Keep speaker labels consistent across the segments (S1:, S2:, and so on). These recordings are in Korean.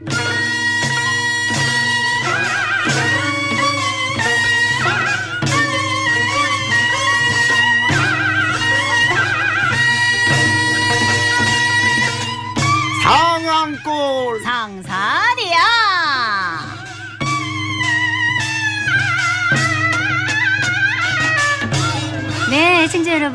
S1: you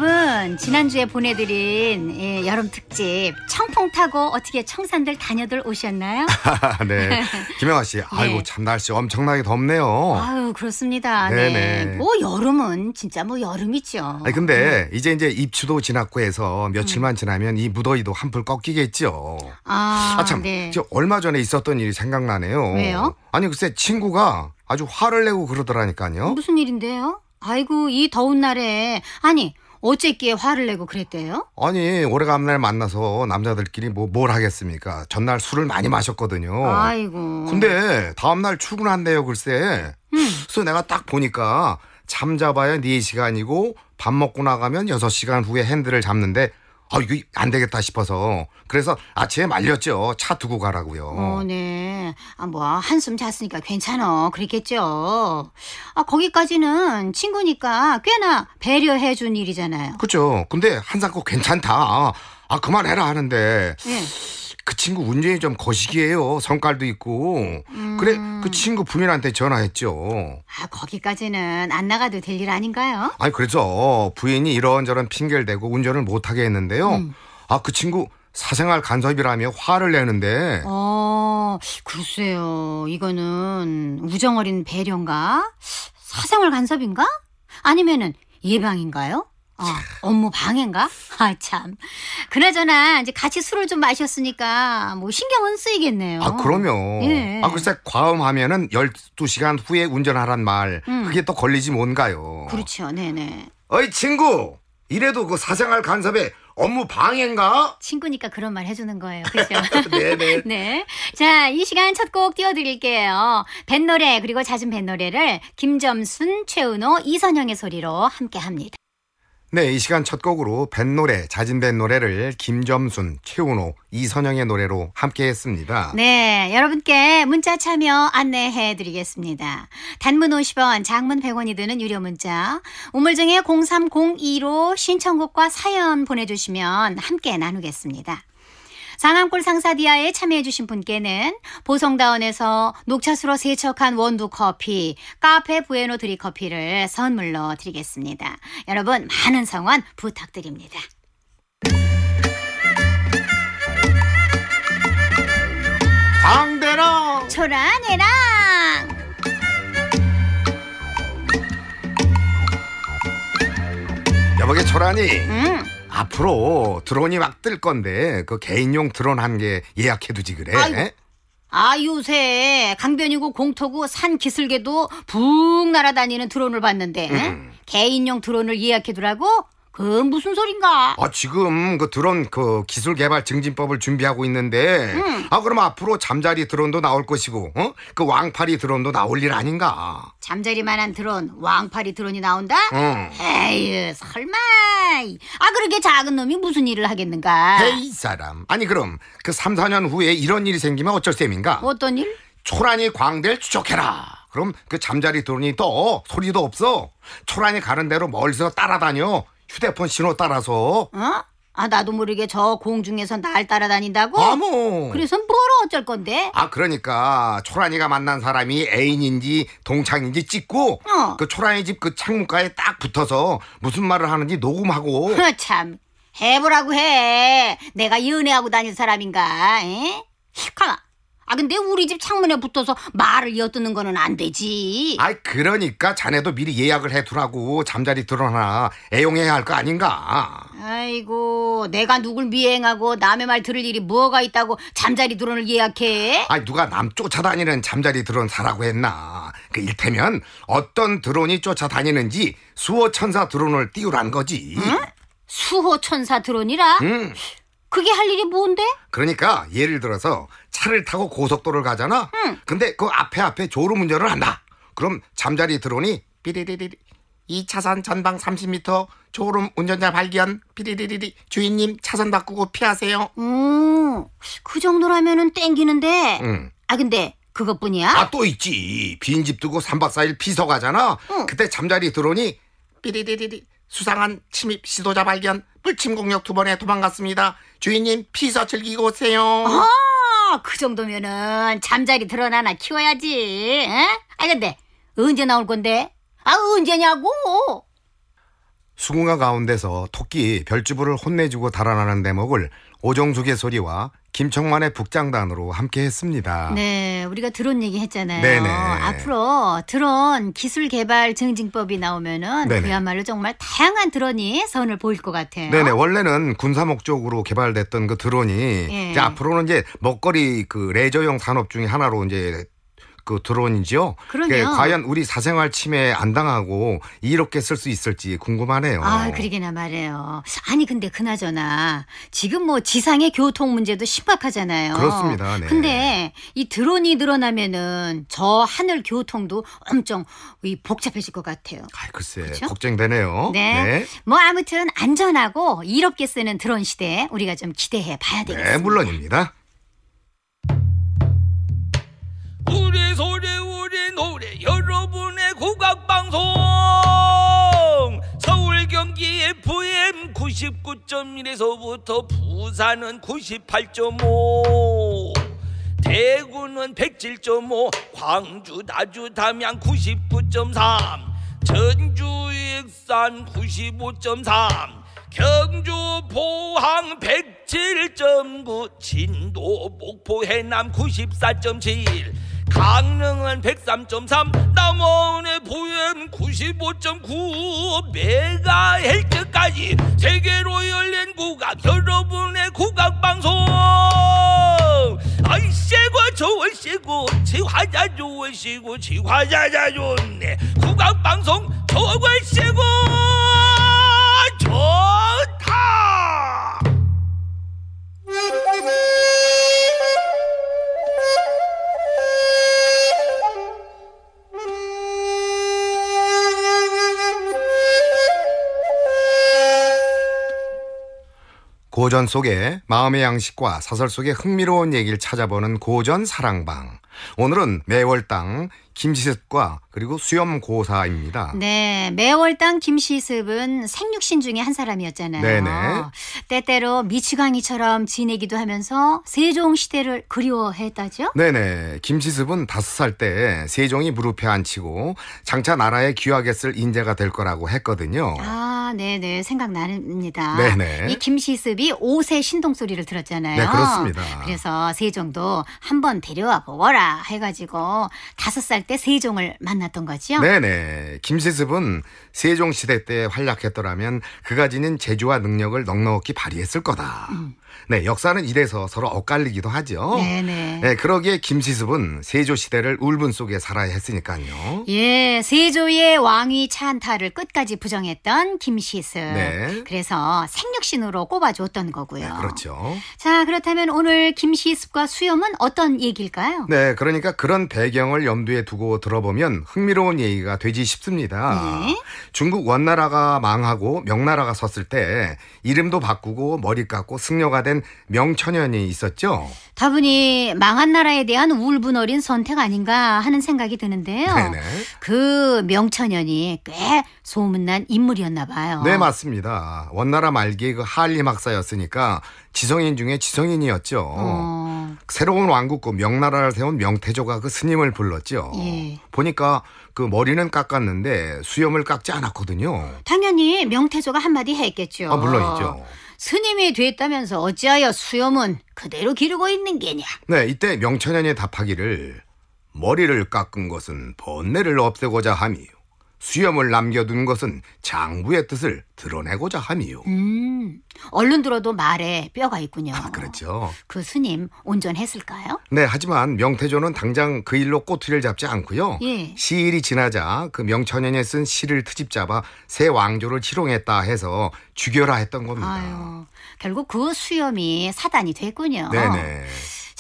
S2: 여러분 지난주에 보내드린 예, 여름 특집 청풍 타고 어떻게 청산들 다녀들 오셨나요?
S1: 네. 김영아 씨, 아이고 네. 참 날씨 엄청나게 덥네요.
S2: 아유 그렇습니다. 네. 네네. 네. 뭐 여름은 진짜 뭐 여름이죠. 아니, 근데
S1: 음. 이제 이제 입추도 지났고 해서 며칠만 음. 지나면 이 무더위도 한풀 꺾이겠죠.
S2: 아, 아 참, 네.
S1: 얼마 전에 있었던 일이 생각나네요. 왜요? 아니 글쎄 친구가 아주 화를 내고 그러더라니까요.
S2: 무슨 일인데요? 아이고 이 더운 날에 아니 어쨌께 화를 내고 그랬대요?
S1: 아니 오래간만에 만나서 남자들끼리 뭐 뭘 하겠습니까? 전날 술을 많이 마셨거든요.
S2: 아이고. 근데
S1: 다음날 출근한대요 글쎄. 음. 그래서 내가 딱 보니까 잠자봐야 4시간이고 밥 먹고 나가면 6시간 후에 핸들을 잡는데 아, 이거 안 되겠다 싶어서 그래서 아침에 말렸죠. 차 두고 가라고요.
S2: 어, 네. 아, 뭐 한숨 잤으니까 괜찮아 그랬겠죠. 아, 거기까지는 친구니까 꽤나 배려해 준 일이잖아요.
S1: 그죠. 근데 한상꼭 괜찮다. 아, 그만해라 하는데. 네. 그 친구 운전이 좀 거시기해요. 성깔도 있고. 음. 그래 그 음. 친구 부인한테 전화했죠. 아
S2: 거기까지는 안 나가도 될 일 아닌가요?
S1: 아니 그래서 부인이 이런저런 핑계를 대고 운전을 못하게 했는데요. 음. 아그 친구 사생활 간섭이라며 화를 내는데.
S2: 어 글쎄요 이거는 우정 어린 배려인가 사생활 간섭인가 아니면은 예방인가요? 어, 업무 방해인가? 아, 참. 그나저나, 이제 같이 술을 좀 마셨으니까, 뭐, 신경은 쓰이겠네요. 아,
S1: 그럼요. 예. 아, 글쎄, 과음하면은 12시간 후에 운전하란 말. 음. 그게 또 걸리지 뭔가요. 그렇죠. 네네. 어이, 친구! 이래도 그 사생활 간섭에 업무 방해인가?
S2: 친구니까 그런 말 해주는 거예요.
S1: 그죠? 렇 네네.
S2: 네. 자, 이 시간 첫 곡 띄워드릴게요. 뱃노래, 그리고 잦은 뱃노래를 김점순, 최은호, 이선영의 소리로 함께 합니다.
S1: 네, 이 시간 첫 곡으로 밴 노래, 자진 된 노래를 김점순, 최은호, 이선영의 노래로 함께 했습니다.
S2: 네, 여러분께 문자 참여 안내해 드리겠습니다. 단문 50원, 장문 100원이 드는 유료 문자, 우물정에 0302로 신청곡과 사연 보내주시면 함께 나누겠습니다. 상암골 상사디아에 참여해주신 분께는 보성다운에서 녹차수로 세척한 원두 커피, 카페 부에노 드리 커피를 선물로 드리겠습니다. 여러분, 많은 성원 부탁드립니다.
S1: 강대랑 초라해랑 여보게 초라니 응. 음. 앞으로 드론이 막 뜰 건데 그 개인용 드론 한 개 예약해두지 그래.
S2: 아유, 요새 강변이고 공터고산 기슭에도 붕 날아다니는 드론을 봤는데 응? 음. 개인용 드론을 예약해두라고? 그 무슨 소린가? 아
S1: 지금 그 드론 그 기술 개발 증진법을 준비하고 있는데 응. 음. 아 그럼 앞으로 잠자리 드론도 나올 것이고 어? 그왕파리 드론도 나올 일 아닌가?
S2: 잠자리만한 드론 왕파리 드론이 나온다? 응. 어. 에이 설마 아그렇게 작은 놈이 무슨 일을 하겠는가? 에이
S1: 사람 아니 그럼 그 3, 4년 후에 이런 일이 생기면 어쩔 셈인가? 어떤 일? 초란이 광대를 추적해라 그럼 그 잠자리 드론이 또 소리도 없어 초란이 가는 대로 멀리서 따라다녀 휴대폰 신호 따라서.
S2: 어? 아 나도 모르게 저 공중에서 날 따라다닌다고? 아무. 그래서 뭘 어쩔 건데?
S1: 아 그러니까 초라니가 만난 사람이 애인인지 동창인지 찍고 어. 그초라니집 그 창문가에 딱 붙어서 무슨 말을 하는지 녹음하고.
S2: 참 해보라고 해. 내가 연애하고 다닌 사람인가? 에? 가만. 아 근데 우리 집 창문에 붙어서 말을 이어뜨는 거는 안 되지. 아이
S1: 그러니까 자네도 미리 예약을 해두라고 잠자리 드러나 애용해야 할 거 아닌가.
S2: 아이고 내가 누굴 미행하고 남의 말 들을 일이 뭐가 있다고 잠자리 드론을 예약해?
S1: 아이 누가 남 쫓아다니는 잠자리 드론 사라고 했나. 그 일테면 어떤 드론이 쫓아다니는지 수호천사 드론을 띄우란 거지. 응?
S2: 수호천사 드론이라? 응. 그게 할 일이 뭔데?
S1: 그러니까 예를 들어서 차를 타고 고속도로를 가잖아. 응. 근데 그 앞에 앞에 졸음 운전을 한다. 그럼 잠자리 들어오니 삐리리리리 이차선 전방 30m 졸음 운전자 발견 삐리리리리 주인님 차선 바꾸고 피하세요. 음, 그 정도라면은
S2: 땡기는데. 응. 아 근데 그것뿐이야? 아
S1: 또 있지. 빈집 두고 3박 4일 피서 가잖아. 응. 그때 잠자리 들어오니 삐리리리리 수상한 침입 시도자 발견 불침 공격 두 번에 도망갔습니다. 주인님 피서 즐기고 오세요. 아,
S2: 그 정도면은 잠자리 드러나나 키워야지. 에? 아 근데 언제 나올 건데? 아 언제냐고?
S1: 수궁화 가운데서 토끼 별주부를 혼내주고 달아나는 대목을 오종숙의 소리와 김청만의 북장단으로 함께 했습니다.
S2: 네, 우리가 드론 얘기 했잖아요. 네네. 앞으로 드론 기술 개발 증진법이 나오면은 네네. 그야말로 정말 다양한 드론이 선을 보일 것 같아요. 네네,
S1: 원래는 군사 목적으로 개발됐던 그 드론이 예. 이제 앞으로는 이제 먹거리 그 레저용 산업 중에 하나로 이제 그 드론이죠. 그러면 그 과연 우리 사생활 침해 안 당하고 이렇게쓸 수 있을지 궁금하네요. 아,
S2: 그러게나 말해요. 아니 근데 그나저나 지금 뭐 지상의 교통 문제도 심각하잖아요. 그렇습니다. 네. 근데 이 드론이 늘어나면은 저 하늘 교통도 엄청 복잡해질 것 같아요. 아,
S1: 글쎄 그렇죠? 걱정되네요. 네. 네.
S2: 뭐 아무튼 안전하고 이롭게 쓰는 드론 시대 우리가 좀 기대해 봐야 네, 되겠습니다.
S1: 네, 물론입니다.
S3: 우리 소리 우리 노래 여러분의 국악방송 서울 경기 FM 99.1에서부터 부산은 98.5 대구는 107.5 광주 나주 담양 99.3 전주 익산 95.3 경주 포항 107.9 진도 목포 해남 94.7 강릉은 103.3 남원의 부엠 95.9 메가헬트까지 세계로 열린 국악 여러분의 국악 방송 아이씨고 좋으시고 지화자 좋으시고 지화자자 좋네 국악 방송 좋으시고 좋다.
S1: 고전 속에 마음의 양식과 사설 속의 흥미로운 얘기를 찾아보는 고전 사랑방. 오늘은 매월당 김시습과 그리고 수염고사입니다.
S2: 네, 매월 당 김시습은 생육신 중에 한 사람이었잖아요. 네네. 때때로 미치광이처럼 지내기도 하면서 세종 시대를 그리워했다죠?
S1: 네네. 김시습은 다섯 살 때 세종이 무릎에 앉히고 장차 나라에 귀하게 쓸 인재가 될 거라고 했거든요.
S2: 아, 네네. 생각납니다.
S1: 네네. 이
S2: 김시습이 오세 신동 소리를 들었잖아요. 네, 그렇습니다. 그래서 세종도 한번 데려와 보거라 해가지고 다섯 살 살때 세종을 만났던 거죠?
S1: 네네. 김시습은 세종 시대 때 활약했더라면 그가 지닌 재주와 능력을 넉넉히 발휘했을 거다. 음. 네, 역사는 이래서 서로 엇갈리기도 하죠. 네네. 네, 그러기에 김시습은 세조 시대를 울분 속에 살아야 했으니까요.
S2: 예, 세조의 왕위 찬타를 끝까지 부정했던 김시습. 네. 그래서 생육신으로 꼽아줬던 거고요. 네, 그렇죠. 자, 그렇다면 오늘 김시습과 수염은 어떤 얘기일까요?
S1: 네, 그러니까 그런 배경을 염두에 두고 두고 들어보면 흥미로운 얘기가 되지 싶습니다. 네? 중국 원나라가 망하고 명나라가 섰을 때 이름도 바꾸고 머리 깎고 승려가 된 명천연이 있었죠.
S2: 다분히 망한 나라에 대한 울분 어린 선택 아닌가 하는 생각이 드는데요. 네네. 그 명천연이 꽤 소문난 인물이었나 봐요. 네
S1: 맞습니다. 원나라 말기 그 하림 학사였으니까 지성인 중에 지성인이었죠. 어. 새로운 왕국고 명나라를 세운 명태조가 그 스님을 불렀죠. 예. 보니까 그 머리는 깎았는데 수염을 깎지 않았거든요.
S2: 당연히 명태조가 한마디 했겠죠. 아, 물론이죠. 스님이 됐다면서 어찌하여 수염은 그대로 기르고 있는 게냐?
S1: 네, 이때 명천연이 답하기를 머리를 깎은 것은 번뇌를 없애고자 함이 수염을 남겨둔 것은 장부의 뜻을 드러내고자 함이요.
S2: 음, 얼른 들어도 말에 뼈가 있군요. 아,
S1: 그렇죠.
S2: 그 스님 온전했을까요?
S1: 네, 하지만 명태조는 당장 그 일로 꼬투리를 잡지 않고요. 예. 시일이 지나자 그 명천연에 쓴 시를 트집 잡아 새 왕조를 치롱했다 해서 죽여라 했던 겁니다.
S2: 아유, 결국 그 수염이 사단이 됐군요. 네네.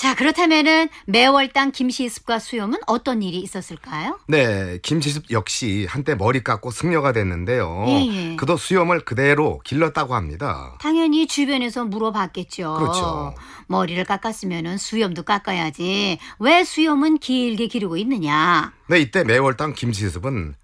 S2: 자, 그렇다면은 매월당 김시습과 수염은 어떤 일이 있었을까요?
S1: 네, 김시습 역시 한때 머리 깎고 승려가 됐는데요. 예, 예. 그도 수염을 그대로 길렀다고 합니다.
S2: 당연히 주변에서 물어봤겠죠. 그렇죠. 머리를 깎았으면은 수염도 깎아야지. 왜 수염은 길게 기르고 있느냐?
S1: 네, 이때 매월당 김시습은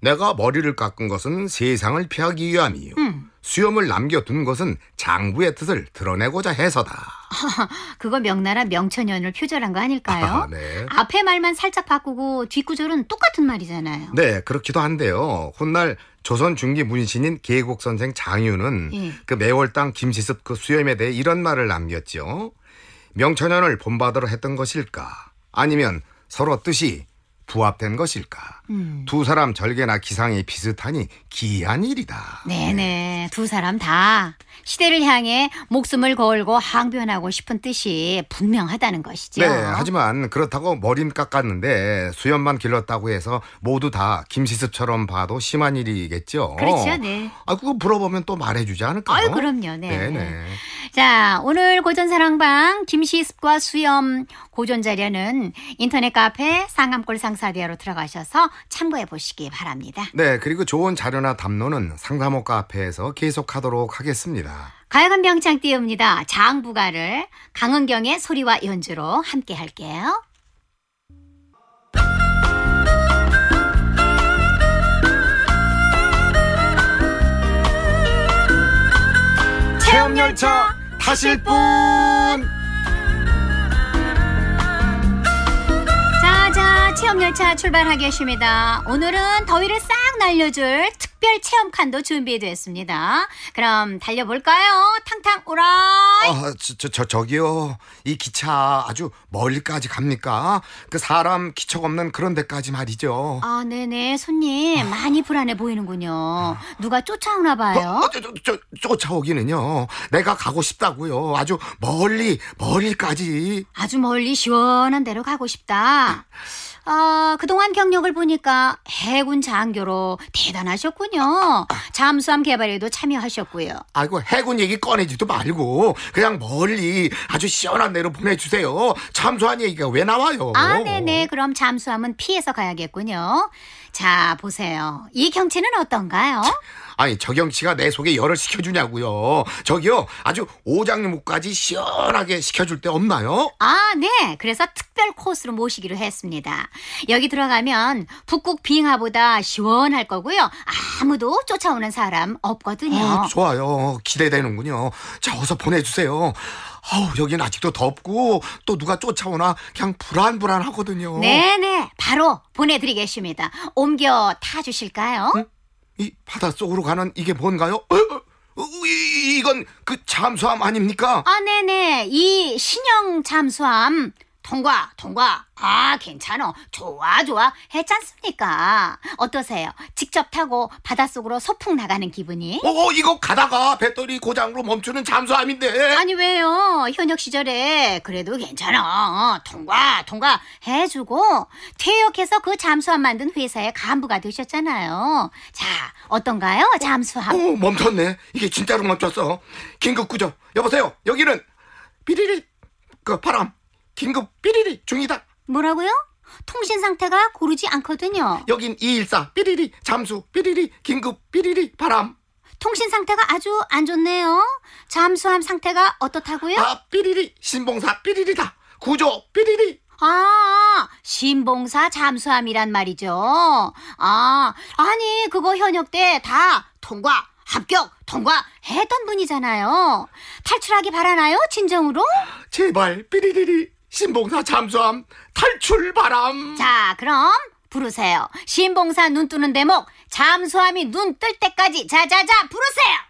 S1: 내가 머리를 깎은 것은 세상을 피하기 위함이요. 음. 수염을 남겨둔 것은 장부의 뜻을 드러내고자 해서다.
S2: 그거 명나라 명천연을 표절한 거 아닐까요? 아, 네. 앞에 말만 살짝 바꾸고 뒷구절은 똑같은 말이잖아요.
S1: 네, 그렇기도 한데요. 훗날 조선 중기 문신인 계곡 선생 장유는 예. 그 매월당 김시습 그 수염에 대해 이런 말을 남겼죠. 명천연을 본받으러 했던 것일까? 아니면 서로 뜻이 부합된 것일까? 음. 두 사람 절개나 기상이 비슷하니 기이한 일이다.
S2: 네네. 두 사람 다 시대를 향해 목숨을 걸고 항변하고 싶은 뜻이 분명하다는 것이죠. 네.
S1: 하지만 그렇다고 머린 깎았는데 수염만 길렀다고 해서 모두 다 김시습처럼 봐도 심한 일이겠죠. 그렇죠. 네. 아, 그거 물어보면 또 말해주지 않을까요? 아유, 그럼요.
S2: 네. 네네. 자, 오늘 고전사랑방 김시습과 수염 고전 자료는 인터넷 카페 상암골 상사대로 들어가셔서 참고해 보시기 바랍니다.
S1: 네, 그리고 좋은 자료나 담론은 상담호 카페에서 계속하도록 하겠습니다.
S2: 가야금 병창 띄웁니다. 장부가를 강은경의 소리와 연주로 함께 할게요.
S1: 체험열차 하실 분
S2: 체험 열차 출발하겠습니다. 오늘은 더위를 싹 날려줄 특별 체험 칸도 준비됐습니다. 그럼 달려볼까요? 탕탕 오라 아,
S1: 저, 저, 저, 저기요. 이 기차 아주 멀리까지 갑니까? 그 사람 기척 없는 그런 데까지 말이죠.
S2: 아, 네네. 손님, 아. 많이 불안해 보이는군요. 누가 쫓아오나 봐요.
S1: 어, 어, 저, 저, 저, 쫓아오기는요. 내가 가고 싶다고요. 아주 멀리, 멀리까지. 아주 멀리
S2: 시원한 데로 가고 싶다. 어, 그동안 경력을 보니까 해군 장교로 대단하셨군요. 잠수함 개발에도 참여하셨고요.
S1: 아이고 해군 얘기 꺼내지도 말고 그냥 멀리 아주 시원한 데로 보내주세요. 잠수함 얘기가 왜 나와요? 아 네네
S2: 그럼 잠수함은 피해서 가야겠군요. 자 보세요. 이 경치는 어떤가요?
S1: 아니 저경치가 내 속에 열을 식혀주냐고요. 저기요 아주 오장육까지 시원하게 식혀줄 때 없나요?
S2: 아 네. 그래서 특별 코스로 모시기로 했습니다. 여기 들어가면 북극 빙하보다 시원할 거고요. 아무도 쫓아오는 사람 없거든요. 아,
S1: 좋아요. 기대되는군요. 자 어서 보내주세요. 아우 여기는 아직도 덥고 또 누가 쫓아오나 그냥 불안불안하거든요. 네네
S2: 네. 바로 보내드리겠습니다. 옮겨 타주실까요? 응?
S1: 이바다속으로 가는 이게 뭔가요? 어? 어? 어 이건 그 잠수함 아닙니까?
S2: 아, 네네. 이 신형 잠수함 통과, 통과. 아, 괜찮어. 좋아, 좋아. 했잖습니까? 어떠세요? 직접 타고 바닷속으로 소풍 나가는 기분이? 어, 어, 이거
S1: 가다가 배터리 고장으로 멈추는 잠수함인데.
S2: 아니, 왜요? 현역 시절에 그래도 괜찮아. 어, 통과, 통과 해주고 퇴역해서 그 잠수함 만든 회사의 간부가 되셨잖아요. 자, 어떤가요? 어, 잠수함. 오,
S1: 멈췄네. 이게 진짜로 멈췄어. 긴급 구조. 여보세요. 여기는 비리리 그 바람 긴급 삐리리 중이다. 뭐라고요? 통신 상태가 고르지 않거든요. 여긴 214 삐리리 잠수 삐리리 긴급 삐리리 바람. 통신 상태가 아주 안 좋네요. 잠수함 상태가 어떻다고요? 아 삐리리 신봉사 삐리리다. 구조 삐리리.
S2: 아, 신봉사 잠수함이란 말이죠. 아, 아니 그거 현역 때 다 통과 합격 통과 했던 분이잖아요. 탈출하기 바라나요? 진정으로? 제발 삐리리리 신봉사 잠수함 탈출 바람. 자, 그럼 부르세요. 신봉사 눈 뜨는 대목 잠수함이 눈 뜰 때까지 자자자 부르세요.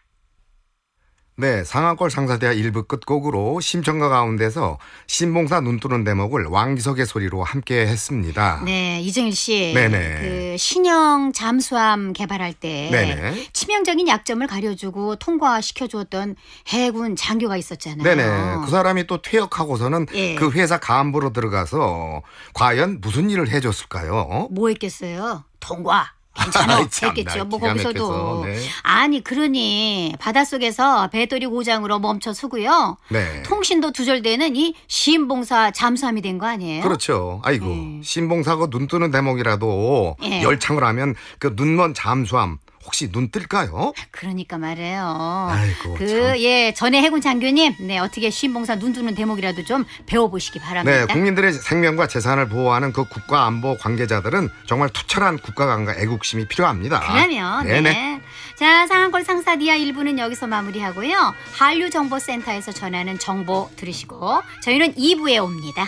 S1: 네, 상한골 상사대와 1부 끝곡으로 심청가 가운데서 신봉사 눈뜨는 대목을 왕기석의 소리로 함께 했습니다.
S2: 네, 이정일 씨. 네네. 그 신형 잠수함 개발할 때 네네. 치명적인 약점을 가려주고 통과시켜 주었던 해군 장교가 있었잖아요. 네네. 그
S1: 사람이 또 퇴역하고서는 예. 그 회사 간부로 들어가서 과연 무슨 일을 해줬을까요? 뭐 했겠어요?
S2: 통과. 괜찮아 아, 겠죠뭐 거기서도 네. 아니 그러니 바닷속에서 배터리 고장으로 멈춰 서고요. 네. 통신도 두절되는 이 시인봉사 잠수함이 된 거 아니에요?
S1: 그렇죠. 아이고 네. 시인봉사고 눈 뜨는 대목이라도 예. 열창을 하면 그 눈먼 잠수함 혹시 눈 뜰까요?
S2: 그러니까 말이에요. 아이고, 그, 참. 그, 예, 전에 해군 장교님, 네, 어떻게 시인봉사 눈 뜨는 대목이라도 좀 배워보시기 바랍니다. 네, 국민들의
S1: 생명과 재산을 보호하는 그 국가 안보 관계자들은 정말 투철한 국가관과 애국심이 필요합니다. 그러면, 네. 네네.
S2: 자, 상한골 상사 디아 1부는 여기서 마무리하고요. 한류정보센터에서 전하는 정보 들으시고, 저희는 2부에 옵니다.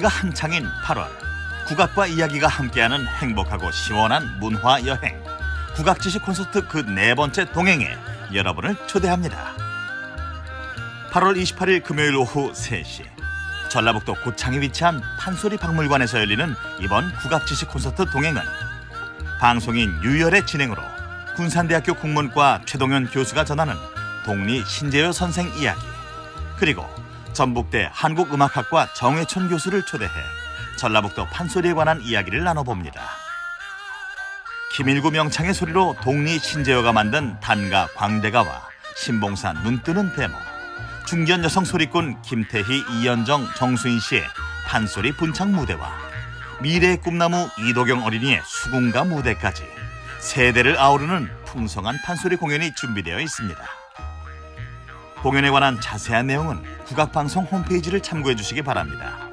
S3: 더위가 한창인 8월 국악과 이야기가 함께하는 행복하고 시원한 문화 여행 국악지식 콘서트 그 네 번째 동행에 여러분을 초대합니다. 8월 28일 금요일 오후 3시 전라북도 고창에 위치한 판소리 박물관에서 열리는 이번 국악지식 콘서트 동행은 방송인 유열의 진행으로 군산대학교 국문과 최동현 교수가 전하는 독립 신재효 선생 이야기 그리고 전북대 한국음악학과 정혜천 교수를 초대해 전라북도 판소리에 관한 이야기를 나눠봅니다. 김일구 명창의 소리로 동리 신재호가 만든 단가 광대가와 신봉산 눈뜨는 대모 중견 여성 소리꾼 김태희, 이연정, 정수인 씨의 판소리 분창 무대와 미래의 꿈나무 이도경 어린이의 수궁가 무대까지 세대를 아우르는 풍성한 판소리 공연이 준비되어 있습니다. 공연에 관한 자세한 내용은 국악방송 홈페이지를 참고해 주시기 바랍니다.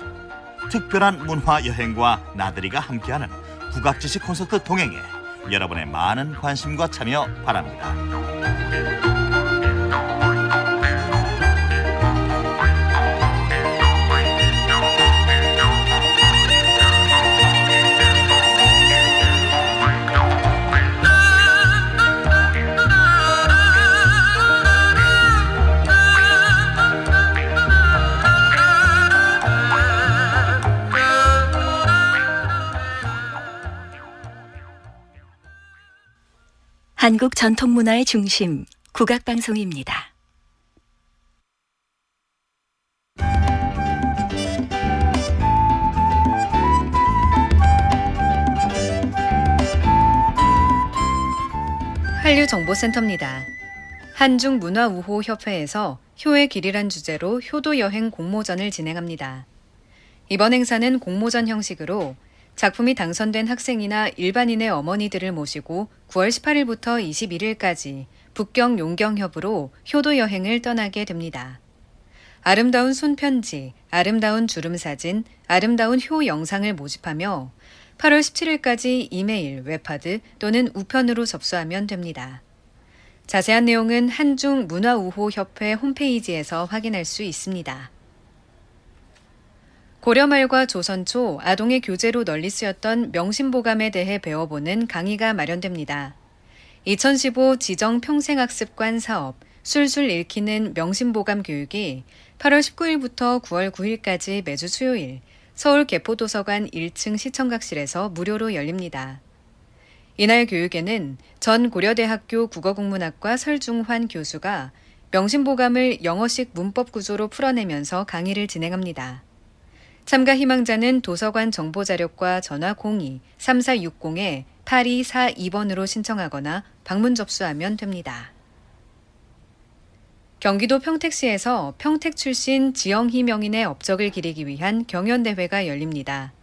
S3: 특별한 문화 여행과 나들이가 함께하는 국악지식 콘서트 동행에 여러분의 많은 관심과 참여 바랍니다.
S4: 한국 전통문화의 중심, 국악방송입니다. 한류정보센터입니다. 한중문화우호협회에서 효의 길이란 주제로 효도 여행 공모전을 진행합니다. 이번 행사는 공모전 형식으로 작품이 당선된 학생이나 일반인의 어머니들을 모시고 9월 18일부터 21일까지 북경 용경협으로 효도 여행을 떠나게 됩니다. 아름다운 손편지, 아름다운 주름 사진, 아름다운 효 영상을 모집하며 8월 17일까지 이메일, 웹하드 또는 우편으로 접수하면 됩니다. 자세한 내용은 한중문화우호협회 홈페이지에서 확인할 수 있습니다. 고려 말과 조선 초 아동의 교재로 널리 쓰였던 명심보감에 대해 배워보는 강의가 마련됩니다. 2015 지정 평생학습관 사업 술술 읽히는 명심보감 교육이 8월 19일부터 9월 9일까지 매주 수요일 서울 개포도서관 1층 시청각실에서 무료로 열립니다. 이날 교육에는 전 고려대학교 국어국문학과 설중환 교수가 명심보감을 영어식 문법 구조로 풀어내면서 강의를 진행합니다. 참가 희망자는 도서관 정보자력과 전화 02-3460에 8242번으로 신청하거나 방문 접수하면 됩니다. 경기도 평택시에서 평택 출신 지영희 명인의 업적을 기리기 위한 경연대회가 열립니다.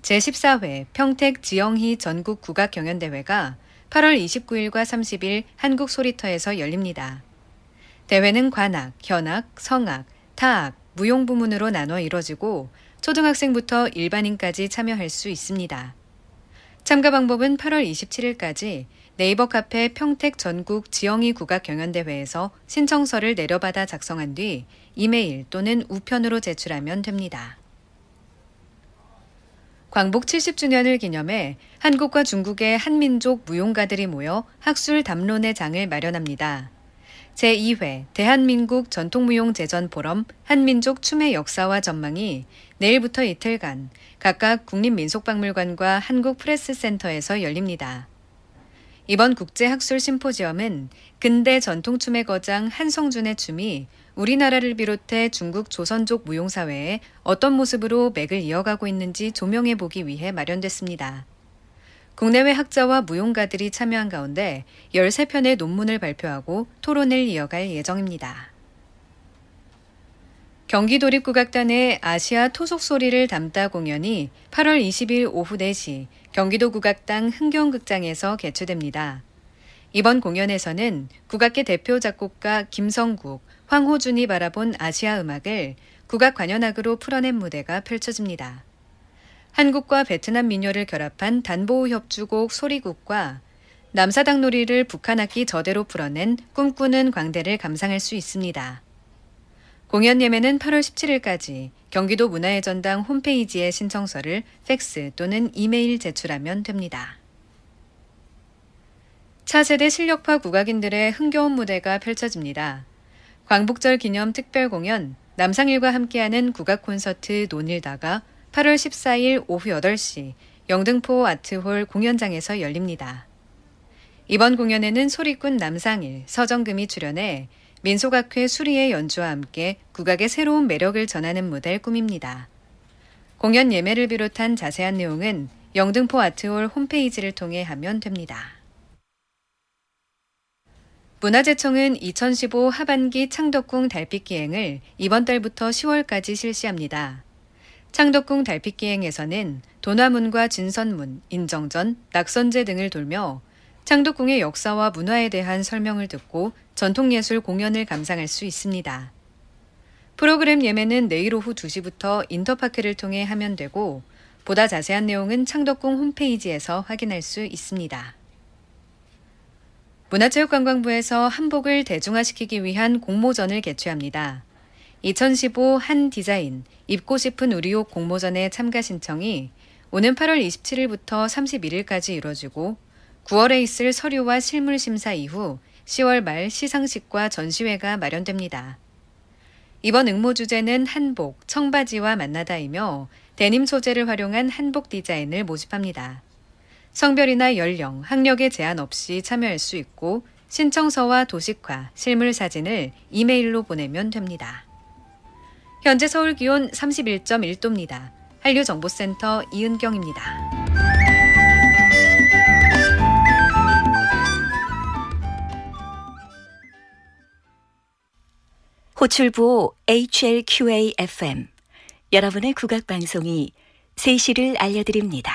S4: 제14회 평택 지영희 전국 국악 경연대회가 8월 29일과 30일 한국 소리터에서 열립니다. 대회는 관악, 현악, 성악, 타악, 무용 부문으로 나눠 이뤄지고 초등학생부터 일반인까지 참여할 수 있습니다. 참가 방법은 8월 27일까지 네이버 카페 평택 전국 지영이 국악 경연대회에서 신청서를 내려받아 작성한 뒤 이메일 또는 우편으로 제출하면 됩니다. 광복 70주년을 기념해 한국과 중국의 한민족 무용가들이 모여 학술 담론의 장을 마련합니다. 제2회 대한민국 전통무용재전 보럼 한민족 춤의 역사와 전망이 내일부터 이틀간 각각 국립민속박물관과 한국프레스센터에서 열립니다. 이번 국제학술 심포지엄은 근대 전통춤의 거장 한성준의 춤이 우리나라를 비롯해 중국 조선족 무용사회에 어떤 모습으로 맥을 이어가고 있는지 조명해 보기 위해 마련됐습니다. 국내외 학자와 무용가들이 참여한 가운데 13편의 논문을 발표하고 토론을 이어갈 예정입니다. 경기도립국악단의 아시아 토속소리를 담다 공연이 8월 20일 오후 4시 경기도 국악당 흥경극장에서 개최됩니다. 이번 공연에서는 국악계 대표 작곡가 김성국, 황호준이 바라본 아시아 음악을 국악 관현악으로 풀어낸 무대가 펼쳐집니다. 한국과 베트남 민요를 결합한 단보호 협주곡 소리국과 남사당 놀이를 북한 악기 저대로 풀어낸 꿈꾸는 광대를 감상할 수 있습니다. 공연 예매는 8월 17일까지 경기도 문화의 전당 홈페이지에 신청서를 팩스 또는 이메일 제출하면 됩니다. 차세대 실력파 국악인들의 흥겨운 무대가 펼쳐집니다. 광복절 기념 특별 공연 남상일과 함께하는 국악 콘서트 논일다가 8월 14일 오후 8시 영등포 아트홀 공연장에서 열립니다. 이번 공연에는 소리꾼 남상일, 서정금이 출연해 민속악회 수리의 연주와 함께 국악의 새로운 매력을 전하는 무대를 꾸밉니다. 공연 예매를 비롯한 자세한 내용은 영등포 아트홀 홈페이지를 통해 하면 됩니다. 문화재청은 2015 하반기 창덕궁 달빛 기행을 이번 달부터 10월까지 실시합니다. 창덕궁 달빛기행에서는 도나문과 진선문, 인정전, 낙선제 등을 돌며 창덕궁의 역사와 문화에 대한 설명을 듣고 전통예술 공연을 감상할 수 있습니다. 프로그램 예매는 내일 오후 2시부터 인터파크를 통해 하면되고 보다 자세한 내용은 창덕궁 홈페이지에서 확인할 수 있습니다. 문화체육관광부에서 한복을 대중화시키기 위한 공모전을 개최합니다. 2015한 디자인 입고 싶은 우리 옷 공모전의 참가 신청이 오는 8월 27일부터 31일까지 이뤄지고 9월에 있을 서류와 실물 심사 이후 10월 말 시상식과 전시회가 마련됩니다. 이번 응모 주제는 한복, 청바지와 만나다이며 데님 소재를 활용한 한복 디자인을 모집합니다. 성별이나 연령, 학력에 제한 없이 참여할 수 있고 신청서와 도식화, 실물 사진을 이메일로 보내면 됩니다. 현재 서울 기온 31.1도입니다. 한류정보센터 이은경입니다. 호출부 HLQAFM 여러분의 국악방송이 3시를 알려드립니다.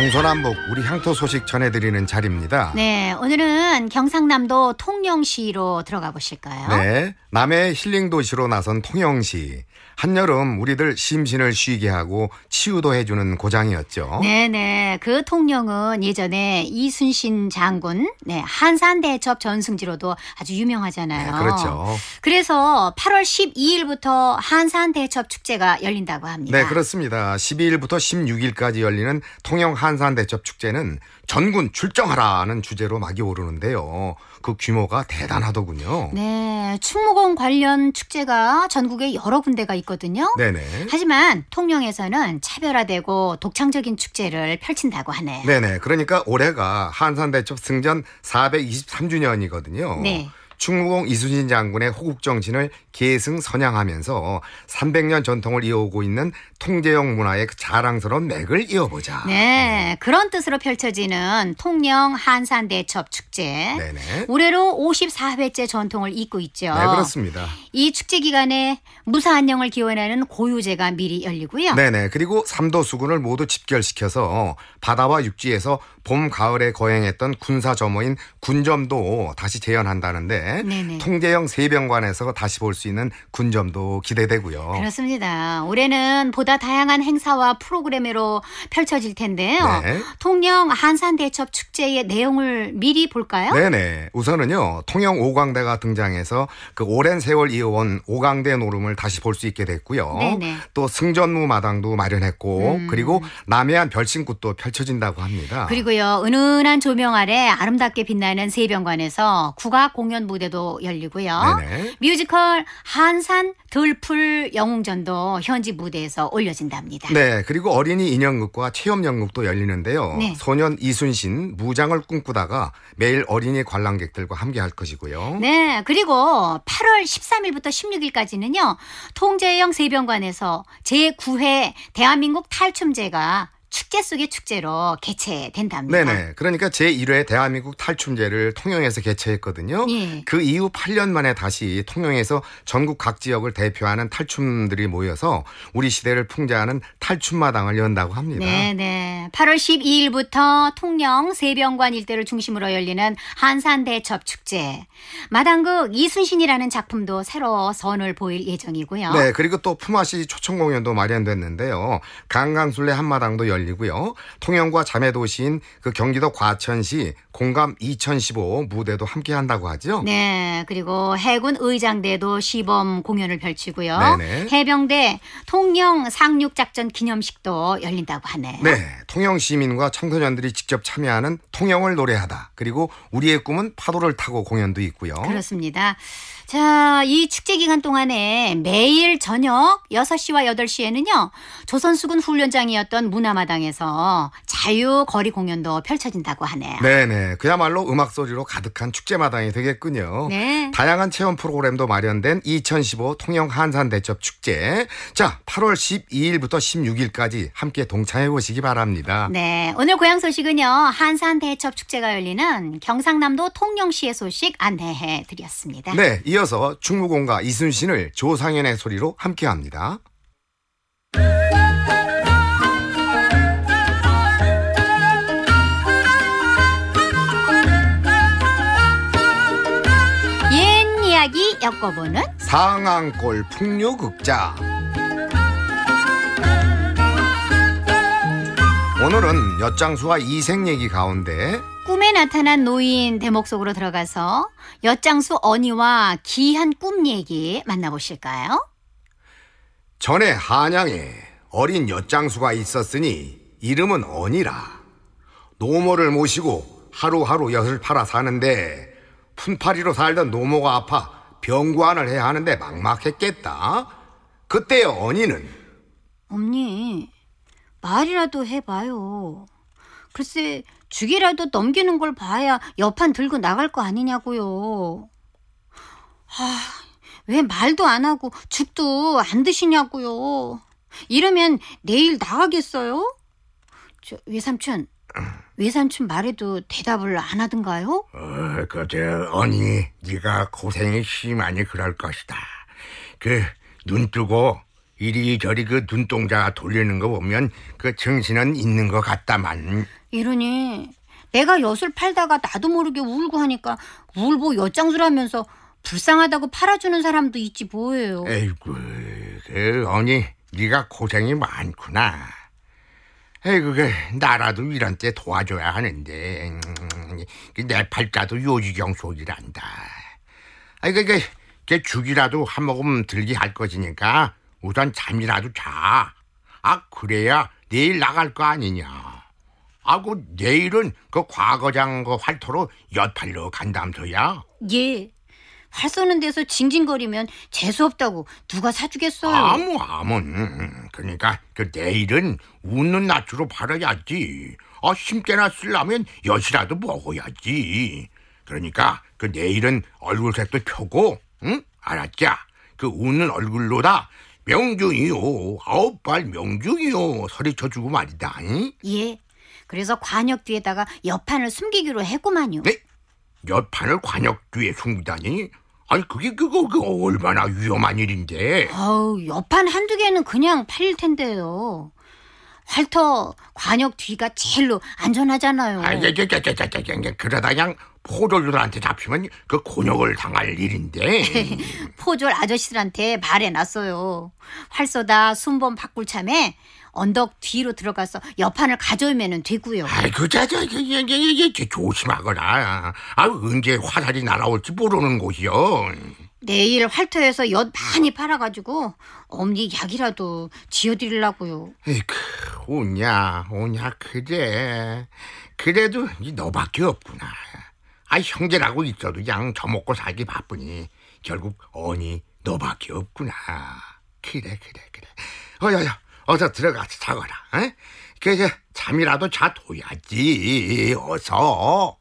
S1: 동서남북 우리 향토 소식 전해드리는 자리입니다.
S2: 네, 오늘은 경상남도 통영시로 들어가 보실까요?
S1: 네, 남해 힐링 도시로 나선 통영시. 한여름 우리들 심신을 쉬게 하고 치유도 해주는 고장이었죠. 네네.
S2: 네. 그 통영은 예전에 이순신 장군, 네, 한산대첩 전승지로도 아주 유명하잖아요. 네, 그렇죠. 그래서 8월 12일부터 한산대첩 축제가 열린다고 합니다. 네,
S1: 그렇습니다. 12일부터 16일까지 열리는 통영 한 한산 대첩 축제는 전군 출정하라는 주제로 막이 오르는데요. 그 규모가 대단하더군요.
S2: 네, 충무공 관련 축제가 전국에 여러 군데가 있거든요. 네네. 하지만 통영에서는 차별화되고 독창적인 축제를 펼친다고 하네.
S1: 네네. 그러니까 올해가 한산 대첩 승전 423주년이거든요. 네. 충무공 이순신 장군의 호국 정신을 계승 선양하면서 300년 전통을 이어오고 있는 통제형 문화의 자랑스러운 맥을 이어보자.
S2: 네, 음. 그런 뜻으로 펼쳐지는 통영 한산 대첩 축제. 네네. 올해로 54회째 전통을 잇고 있죠. 네, 그렇습니다. 이 축제 기간에 무사 안녕을 기원하는 고유제가 미리 열리고요. 네네.
S1: 그리고 삼도 수군을 모두 집결시켜서 바다와 육지에서 봄 가을에 거행했던 군사 점호인 군점도 다시 재현한다는데 통제형 세병관에서 다시 볼 수 있는 군점도 기대되고요.
S2: 그렇습니다. 올해는 보다 다양한 행사와 프로그램으로 펼쳐질 텐데요. 네. 통영 한산 대첩 축제의 내용을 미리 볼까요?
S1: 네네. 우선은요 통영 오광대가 등장해서 그 오랜 세월 이어온 오광대 노름을 다시 볼 수 있게 됐고요. 네네. 또 승전무 마당도 마련했고 음. 그리고 남해안 별칭굿도 펼쳐진다고 합니다.
S2: 그리고요 은은한 조명 아래 아름답게 빛나는 세병관에서 국악 공연 무대 무대도 열리고요. 네네. 뮤지컬 한산 들풀 영웅전도 현지 무대에서 올려진답니다.
S1: 네, 그리고 어린이 인형극과 체험 연극도 열리는데요. 네. 소년 이순신 무장을 꿈꾸다가 매일 어린이 관람객들과 함께 할 것이고요.
S2: 네, 그리고 8월 13일부터 16일까지는요. 통제형 세병관에서 제9회 대한민국 탈춤제가 축제 속의 축제로 개최된답니다. 네네.
S1: 그러니까 제1회 대한민국 탈춤제를 통영에서 개최했거든요. 예. 그 이후 8년 만에 다시 통영에서 전국 각 지역을 대표하는 탈춤들이 모여서 우리 시대를 풍자하는 탈춤마당을 연다고 합니다.
S2: 네네. 8월 12일부터 통영 세병관 일대를 중심으로 열리는 한산대첩축제. 마당극 이순신이라는 작품도 새로 선을 보일 예정이고요. 네.
S1: 그리고 또 품앗이 초청 공연도 마련됐는데요. 강강술래 한마당도 열 열리고요. 통영과 자매 도시인 그 경기도 과천시 공감 2015 무대도 함께 한다고 하죠.
S2: 네. 그리고 해군 의장대도 시범 공연을 펼치고요. 네네. 해병대 통영 상륙 작전 기념식도 열린다고
S1: 하네요. 네. 통영 시민과 청소년들이 직접 참여하는 통영을 노래하다. 그리고 우리의 꿈은 파도를 타고 공연도 있고요.
S2: 그렇습니다. 자, 이 축제 기간 동안에 매일 저녁 6시와 8시에는요, 조선수군 훈련장이었던 문화마당에서 자유 거리 공연도 펼쳐진다고 하네요.
S1: 네네. 그야말로 음악 소리로 가득한 축제마당이 되겠군요. 네. 다양한 체험 프로그램도 마련된 2015 통영 한산대첩 축제. 자, 8월 12일부터 16일까지 함께 동참해 보시기 바랍니다.
S2: 네. 오늘 고향 소식은요, 한산대첩 축제가 열리는 경상남도 통영시의 소식 안내해 드렸습니다. 네.
S1: 이어 이어서 충무공과 이순신을 조상현의 소리로 함께합니다.
S2: 옛 이야기 엮어보는
S1: 상황골 풍류극장 오늘은 엿장수와 이생 얘기 가운데
S2: 꿈에 나타난 노인 대목 속으로 들어가서 엿장수 언니와 기한꿈 얘기 만나보실까요?
S1: 전에 한양에 어린 엿장수가 있었으니 이름은 언니라 노모를 모시고 하루하루 엿을 팔아 사는데 푼파리로 살던 노모가 아파 병관을 해야 하는데 막막했겠다 그때의 언니는
S2: 언니 말이라도 해봐요. 글쎄, 죽이라도 넘기는 걸 봐야 여판 들고 나갈 거 아니냐고요. 아, 왜 말도 안 하고 죽도 안 드시냐고요. 이러면 내일 나가겠어요? 저, 외삼촌, 외삼촌 말에도 대답을 안 하던가요?
S1: 어, 그저 언니, 네가 고생이 심하니 그럴 것이다. 그 눈 뜨고 이리저리 그 눈동자 가 돌리는 거 보면 그 정신은 있는 것 같다만.
S2: 이러니 내가 엿을 팔다가 나도 모르게 울고 하니까 울보 엿장수라면서 불쌍하다고 팔아주는 사람도 있지 뭐예요.
S1: 에이구, 그 언니 네가 고생이 많구나. 에이 그 나라도 이런 때 도와줘야 하는데 음, 내 팔자도 요지경 속이란다. 아이 그게 걔 죽이라도 한 모금 들게 할 것이니까 우선 잠이라도 자. 아, 그래야 내일 나갈 거 아니냐. 아고, 내일은 그 과거장 그 활터로 여팔로 간다면서야?
S2: 예. 활 쏘는 데서 징징거리면 재수없다고 누가 사주겠어요? 아무, 아무.
S1: 그러니까 그 내일은 웃는 낯으로 팔아야지. 아, 힘게나 쓰려면 엿이라도 먹어야지. 그러니까 그 내일은 얼굴색도 펴고, 응? 알았자? 그웃는 얼굴로다 명중이요. 아홉 발 명중이요. 소리쳐주고 말이다.
S2: 예. 그래서 관역 뒤에다가 여판을 숨기기로 했구만요. 네?
S1: 여판을 관역 뒤에 숨기다니? 아니 그게 그거 그 얼마나 위험한 일인데.
S2: 아우 여판 한두 개는 그냥 팔릴 텐데요. 활터 관역 뒤가 제일로 안전하잖아요. 아, 예, 예,
S1: 예, 예, 예, 예, 예. 그러다 그냥 포졸들한테 잡히면 그 곤욕을 당할 일인데
S2: 포졸 아저씨들한테 말해놨어요. 활 쏘다 순번 바꿀 참에 언덕 뒤로 들어가서 여판을 가져오면 되고요. 아이 그자자
S1: 조심하거라. 아 언제 화살이 날아올지 모르는 곳이요.
S2: 내일 활터에서 엿 많이 팔아가지고 엄니 약이라도 지어드리려고요. 에이크
S1: 오냐 오냐 그래 그래도 너밖에 없구나. 아이 형제라고 있어도 그냥 저먹고 살기 바쁘니 결국 언니 너밖에 없구나. 그래 그래 그래. 어여야 어서 들어가서 자거라. 그래 잠이라도 자둬야지. 어서.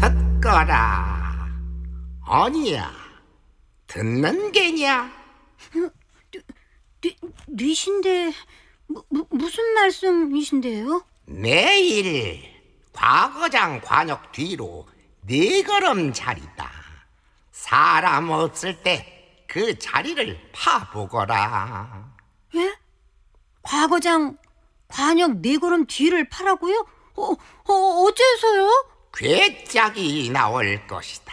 S1: 듣거라. 언니야 듣는 게냐?
S2: 뉘신데 무, 무슨
S1: 말씀이신데요? 내일 과거장 관역 뒤로 네 걸음 자리다. 사람 없을 때 그 자리를 파보거라. 예? 과거장 관역 네 걸음 뒤를 파라고요? 어, 어, 어째서요? 괴짝이 나올 것이다.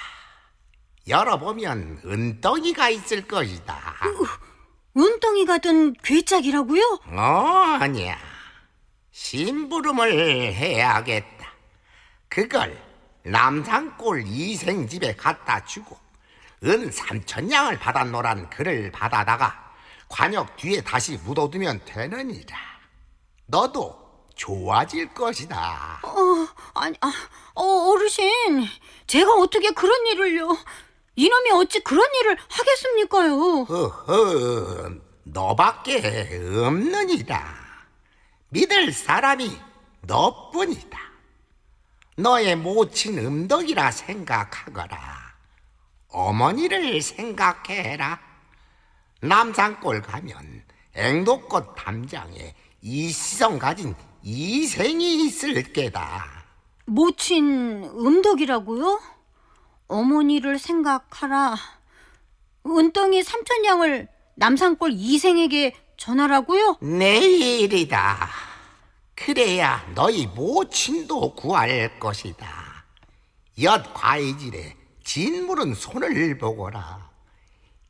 S1: 열어보면 은덩이가 있을 것이다. 으, 은덩이 가은 괴짝이라고요? 어, 아니야. 심부름을 해야겠다. 그걸 남산골 이생집에 갖다 주고 은 삼천냥을 받아 놓란 글을 받아다가 관역 뒤에 다시 묻어두면 되느니라. 너도 좋아질 것이다.
S2: 어, 아니, 아, 어, 어르신, 제가 어떻게 그런 일을요? 이놈이 어찌 그런 일을 하겠습니까요?
S1: 허허, 너밖에 없느니라. 믿을 사람이 너뿐이다. 너의 모친 음덕이라 생각하거라. 어머니를 생각해라. 남산골 가면 앵도꽃 담장에 이시성 가진 이생이 있을 게다.
S2: 모친 음덕이라고요? 어머니를 생각하라. 은덩이 삼촌양을 남산골 이생에게 전하라고요? 내일이다.
S1: 그래야 너희 모친도 구할 것이다. 엿과일질에 진물은 손을 보거라.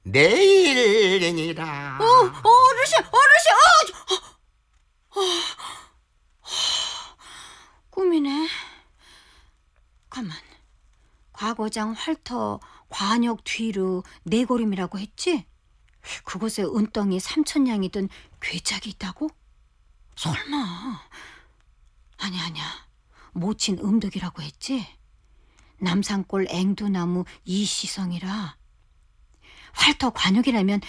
S1: 내일이니라. 어, 어르신, 어르신, 어! 어, 어, 어.
S2: 꿈이네. 과거장 활터 관역 뒤로 네고음이라고 했지? 그곳에 은덩이 삼천냥이든 괴짝이 있다고? 설마. 아니 아니야. 모친 음덕이라고 했지? 남산골 앵두나무 이시성이라. 활터 관역이라면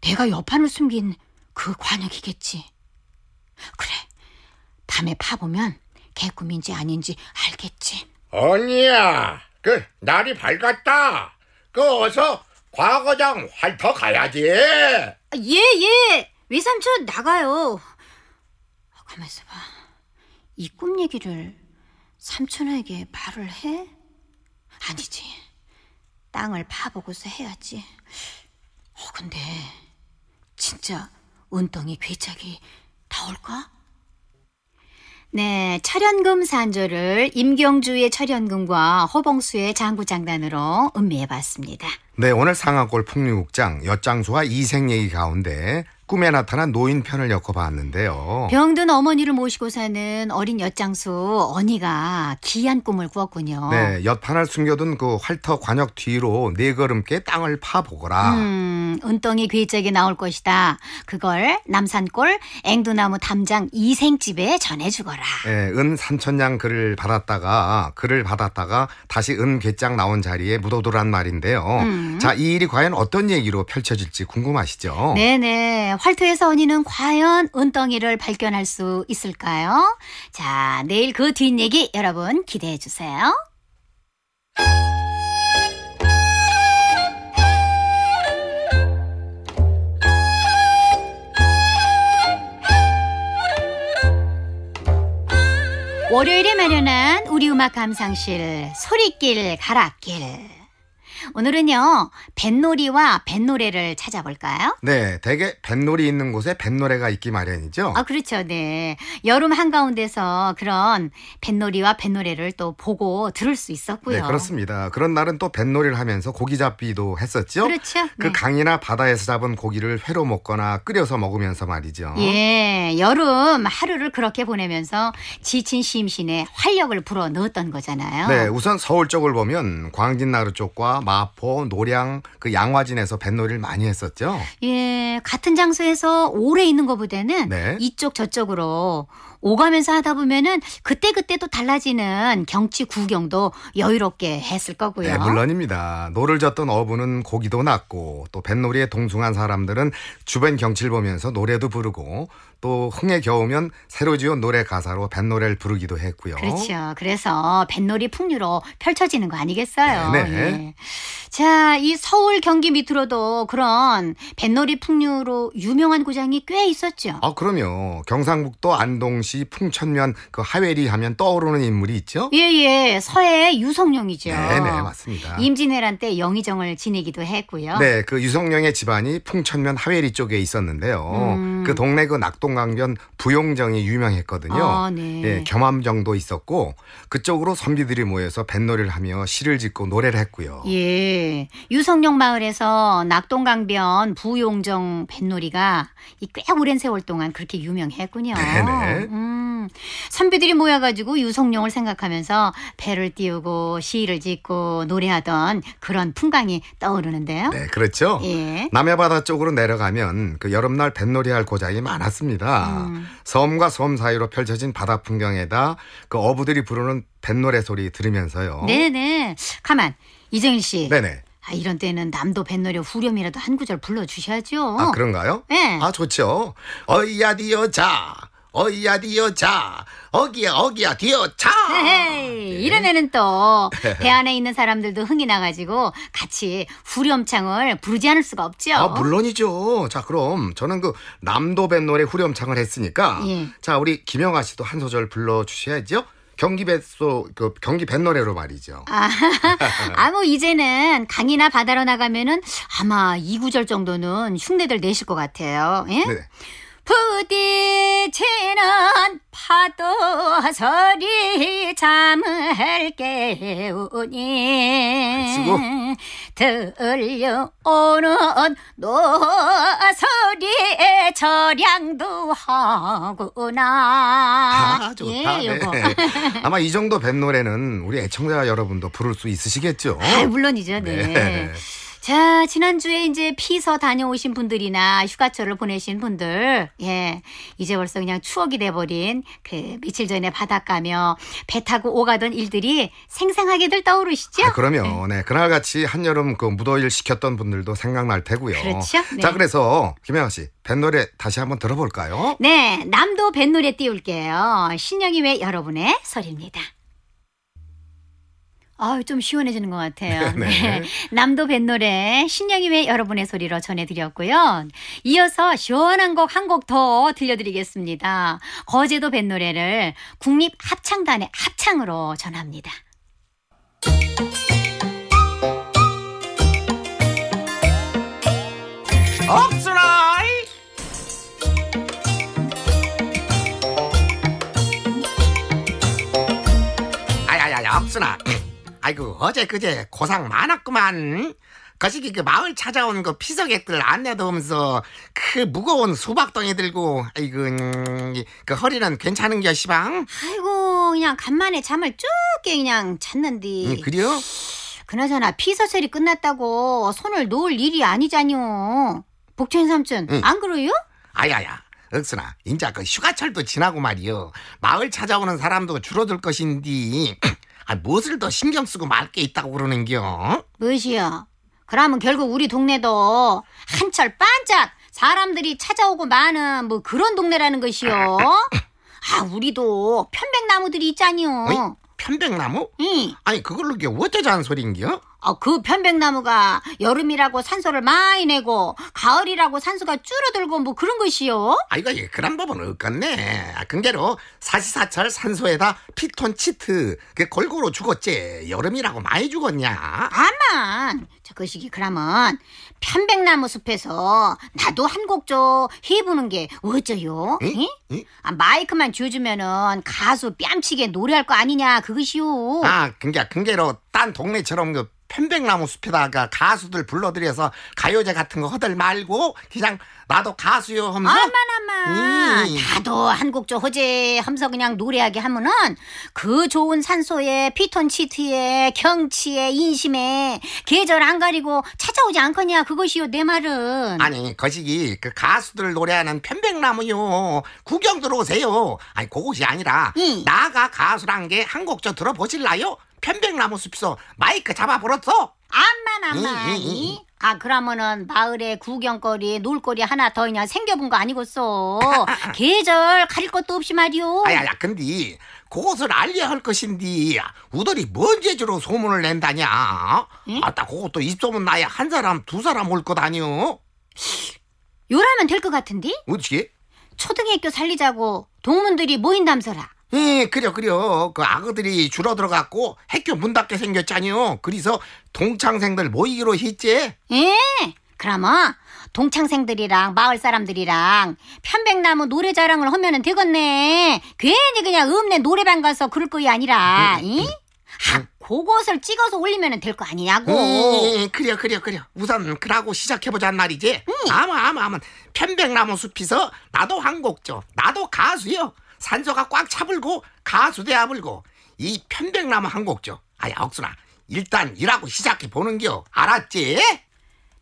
S2: 내가 여판을 숨긴 그 관역이겠지. 그래. 밤에 파보면 개꿈인지 아닌지 알겠지.
S1: 언니야, 그 날이 밝았다. 그 어서 과거장 활터 가야지.
S4: 아,
S2: 예, 예.
S1: 외삼촌 나가요. 가만
S2: 있어봐. 이 꿈 얘기를 삼촌에게 말을 해? 아니지. 땅을 파보고서 해야지. 어, 근데 진짜 은덩이 괴짜기다 올까? 네, 철연금 산조를 임경주의 철연금과 허봉수의 장구장단으로 음미해봤습니다.
S1: 네, 오늘 상하골 풍류국장 엿장수와 이생얘기 가운데 꿈에 나타난 노인 편을 엮어봤는데요.
S2: 병든 어머니를 모시고 사는 어린 엿장수 언니가 귀한 꿈을 꾸었군요. 네,
S1: 엿판을 숨겨둔 그 활터 관역 뒤로 네 걸음께 땅을 파보거라.
S2: 음, 은덩이 괴짝이 나올 것이다. 그걸 남산골 앵두나무 담장 이생집에 전해주거라.
S1: 네, 은 산천냥 글을 받았다가 글을 받았다가 다시 은 괴짝 나온 자리에 묻어두란 말인데요. 음. 자, 이 일이 과연 어떤 얘기로 펼쳐질지 궁금하시죠?
S2: 네네. 활토에서 언니는 과연 은덩이를 발견할 수 있을까요? 자, 내일 그 뒷얘기 여러분 기대해 주세요. 월요일에 마련한 우리 음악 감상실 소리길 가락길 오늘은요, 뱃놀이와 뱃노래를 찾아볼까요?
S1: 네, 대개 뱃놀이 있는 곳에 뱃노래가 있기 마련이죠.
S2: 아, 그렇죠. 네. 여름 한가운데서 그런 뱃놀이와 뱃노래를 또 보고 들을 수 있었고요. 네,
S1: 그렇습니다. 그런 날은 또 뱃놀이를 하면서 고기 잡기도 했었죠. 그렇죠. 그 네. 강이나 바다에서 잡은 고기를 회로 먹거나 끓여서 먹으면서 말이죠.
S2: 예, 여름 하루를 그렇게 보내면서 지친 심신에 활력을 불어 넣었던 거잖아요. 네,
S1: 우선 서울 쪽을 보면 광진나루 쪽과 마포, 노량, 그 양화진에서 뱃놀이를 많이 했었죠.
S2: 예, 같은 장소에서 오래 있는 것보다는 네. 이쪽 저쪽으로 오가면서 하다 보면은 그때 그때 또 달라지는 경치 구경도 여유롭게 했을 거고요. 네,
S1: 물론입니다. 노를 젓던 어부는 고기도 났고 또 뱃놀이에 동승한 사람들은 주변 경치를 보면서 노래도 부르고 또 흥에 겨우면 새로 지은 노래 가사로 뱃노래를 부르기도 했고요. 그렇죠.
S2: 그래서 뱃놀이 풍류로 펼쳐지는 거 아니겠어요? 네. 예. 자, 이 서울 경기 밑으로도 그런 뱃놀이 풍류로 유명한 구장이꽤 있었죠.
S1: 아, 그럼요. 경상북도 안동시 풍천면 그 하회리 하면 떠오르는 인물이 있죠?
S2: 예, 예. 서해 유성룡이죠. 네, 네, 맞습니다. 임진왜란 때 영의정을 지내기도 했고요. 네,
S1: 그 유성룡의 집안이 풍천면 하회리 쪽에 있었는데요. 음. 그 동네 그 낙동 청강변 부용정이 유명했거든요. 아, 네. 예, 겸암정도 있었고 그쪽으로 선비들이 모여서 뱃놀이를 하며 시를 짓고 노래를 했고요.
S2: 예. 유성룡 마을에서 낙동강변 부용정 뱃놀이가 꽤 오랜 세월 동안 그렇게 유명했군요. 네네. 음, 선비들이 모여가지고 유성룡을 생각하면서 배를 띄우고 시를 짓고 노래하던 그런 풍광이 떠오르는데요. 네, 그렇죠. 예.
S1: 남해바다 쪽으로 내려가면 그 여름날 뱃놀이할 고장이 많았습니다. 섬이라 음. 섬과 섬 사이로 펼쳐진 바다 풍경에다 그 어부들이 부르는 뱃노래 소리 들으면서요.
S2: 네네. 가만 이정일 씨. 네네. 아, 이런 때는 남도 뱃노래 후렴이라도 한 구절 불러주셔야죠. 아,
S1: 그런가요? 네. 아, 좋죠. 어이야디여자, 어이야 디어차 어기야 어기야 디어자
S2: 이런 애는 또배 안에 있는 사람들도 흥이 나가지고 같이 후렴창을 부르지 않을 수가 없죠. 아
S1: 물론이죠. 자 그럼 저는 그 남도밴 노래 후렴창을 했으니까 예. 자 우리 김영아 씨도 한 소절 불러 주셔야죠. 경기 뱃소 그 경기 뱃노래로 말이죠.
S4: 아,
S2: 아뭐 이제는 강이나 바다로 나가면은 아마 2구절 정도는 흉내들 내실 것 같아요. 예? 네. 부딪히는 파도 소리 잠을 깨우니 들려오는 노소리에 절양도 하구나. 아, 좋다. 예, 네.
S1: 아마 이 정도 뱀 노래는 우리 애청자 여러분도 부를 수 있으시겠죠? 아, 물론이죠. 네. 네.
S2: 자, 지난주에 이제 피서 다녀오신 분들이나 휴가철을 보내신 분들, 예, 이제 벌써 그냥 추억이 돼버린 그 며칠 전에 바닷가며 배 타고 오가던 일들이 생생하게들 떠오르시죠?
S1: 아, 그러면 네. 네 그날 같이 한여름 그 무더위를 시켰던 분들도 생각날 테고요. 그렇죠. 네. 자, 그래서 김혜영 씨, 뱃노래 다시 한번 들어볼까요?
S2: 네, 남도 뱃노래 띄울게요. 신영이의 여러분의 소리입니다 아유, 좀 시원해지는 것 같아요. 네. 네. 남도 뱃노래 신영임의 여러분의 소리로 전해드렸고요. 이어서 시원한 곡 한 곡 더 들려드리겠습니다. 거제도 뱃노래를 국립합창단의 합창으로 전합니다.
S1: 억수라이 아야야야 억수라 아이고 어제 그제 고상 많았구만. 거시기 그 마을 찾아온 그 피서객들 안내도 하면서 그 무거운 수박덩이 들고 아이고 음, 그 허리는 괜찮은 겨 시방?
S2: 아이고 그냥 간만에 잠을 쭉 깨 그냥 잤는디. 음, 그래요? 그나저나 피서철이 끝났다고 손을 놓을 일이 아니잖요. 복천 삼촌 응. 안 그래요?
S1: 아야야. 억순아, 인자 그 휴가철도 지나고 말이요. 마을 찾아오는 사람도 줄어들 것인디 아, 무엇을 더 신경 쓰고 말 게 있다고 그러는겨?
S2: 무엇이요? 그러면 결국 우리 동네도 한철 반짝 사람들이 찾아오고 많은 뭐 그런 동네라는 것이요. 아, 우리도 편백나무들이 있잖요.
S1: 편백나무? 응. 아니, 그걸로 게 어쩌자는 소린겨?
S2: 어, 그 편백나무가 여름이라고 산소를 많이 내고 가을이라고 산소가 줄어들고 뭐 그런 것이요.
S1: 아이고 예, 그런 법은 없겠네. 아, 근데로 사시사철 산소에다 피톤치트 그 골고루 죽었지 여름이라고 많이 죽었냐.
S2: 아만 자, 그 시기 그러면 편백나무 숲에서 나도 한 곡좀 해보는 게 어쩌요? 응? 응? 아, 마이크만 쥐주면은 가수 뺨치게 노래할 거 아니냐 그것이요. 아,
S1: 근게 근게로 딴 동네처럼 그 편백나무 숲에다가 가수들 불러들여서 가요제 같은 거 허들 말고 그냥 나도 가수요 하면서 아만 아만 음. 다도
S2: 한국조 호재 하면서 그냥 노래하게 하면은 그 좋은 산소에 피톤치트에 경치에 인심에 계절 안 가리고 찾아오지 않겠냐 그것이요 내 말은 아니
S1: 거시기 그 가수들 노래하는 편백나무요 구경 들어오세요 아니 그것이 아니라 음. 나가 가수란 게 한국조 들어보실라요 편백나무 숲에서 마이크 잡아버렸어 암만 암만
S2: 아 그러면은 마을에 구경거리 놀거리 하나 더 그냥 생겨본 거 아니겠소 계절 가릴 것도 없이 말이오
S1: 아야야 근데 그것을 알려야 할것인디 우들이 뭔 재주로 소문을 낸다냐 응? 아따 그것도 입소문 나야 한 사람 두 사람 올 것 아니오 요라면 될 것 같은데 어떻 초등학교 살리자고 동문들이
S2: 모인담서라
S1: 예, 그려, 그려. 그 악어들이 줄어들어갖고 학교 문 닫게 생겼잖요. 그래서 동창생들 모이기로 했지.
S2: 예, 그러면 동창생들이랑 마을 사람들이랑 편백나무 노래 자랑을 하면은 되겠네. 괜히 그냥 읍내 노래방 가서 그럴 거이 아니라, 응? 응. 아, 그것을 찍어서
S1: 올리면 될거 아니냐고. 예, 그래, 그래, 그래. 우선 그러고 시작해보자는 말이지. 음. 아마, 아마, 아마. 편백나무 숲에서 나도 한 곡죠. 나도 가수요. 산소가 꽉 차불고 가수대 야불고이 편백나무 한 곡죠. 아야 억수나 일단 일하고 시작해 보는겨. 알았지?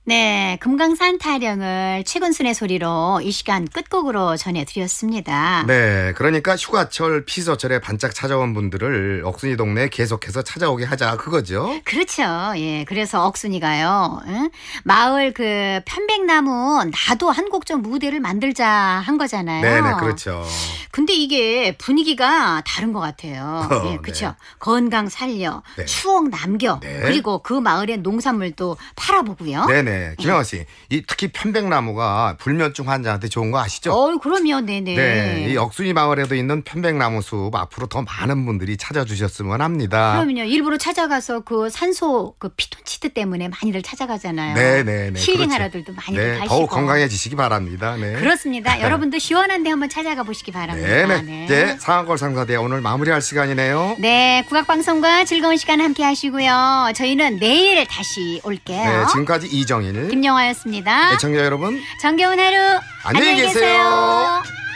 S2: 네, 금강산 타령을 최근순의 소리로 이 시간 끝곡으로 전해드렸습니다.
S1: 네, 그러니까 휴가철, 피서철에 반짝 찾아온 분들을 억순이 동네 계속해서 찾아오게 하자 그거죠.
S2: 그렇죠. 예, 그래서 억순이가요. 응? 마을 그 편백나무 나도 한곡좀 무대를 만들자 한 거잖아요. 네, 네, 그렇죠. 근데 이게 분위기가 다른 것 같아요. 어, 예, 네. 그렇죠. 네. 건강 살려, 네. 추억 남겨, 네. 그리고 그 마을의 농산물도 팔아보고요. 네, 네. 네, 김영아
S1: 씨, 이 특히 편백나무가 불면증 환자한테 좋은 거 아시죠? 어,
S2: 그럼요, 네네. 네. 네, 이
S1: 억순이 마을에도 있는 편백나무 숲 앞으로 더 많은 분들이 찾아주셨으면 합니다.
S2: 그럼요, 일부러 찾아가서 그 산소 그 피톤치드 때문에 많이들 찾아가잖아요. 네네네. 힐링하러들도 그렇죠. 많이들 네, 가시고. 더욱 건강해지시기
S1: 바랍니다. 네. 그렇습니다. 네. 여러분도
S2: 시원한데 한번 찾아가 보시기 바랍니다. 네네.
S1: 네. 네, 상한골 상사대 오늘 마무리할 시간이네요.
S2: 네, 국악방송과 즐거운 시간 함께 하시고요. 저희는 내일 다시 올게요. 네,
S1: 지금까지 이정. 정일
S2: 김영화였습니다.
S1: 애청자 여러분,
S2: 정겨운 하루 안녕히 계세요. 계세요.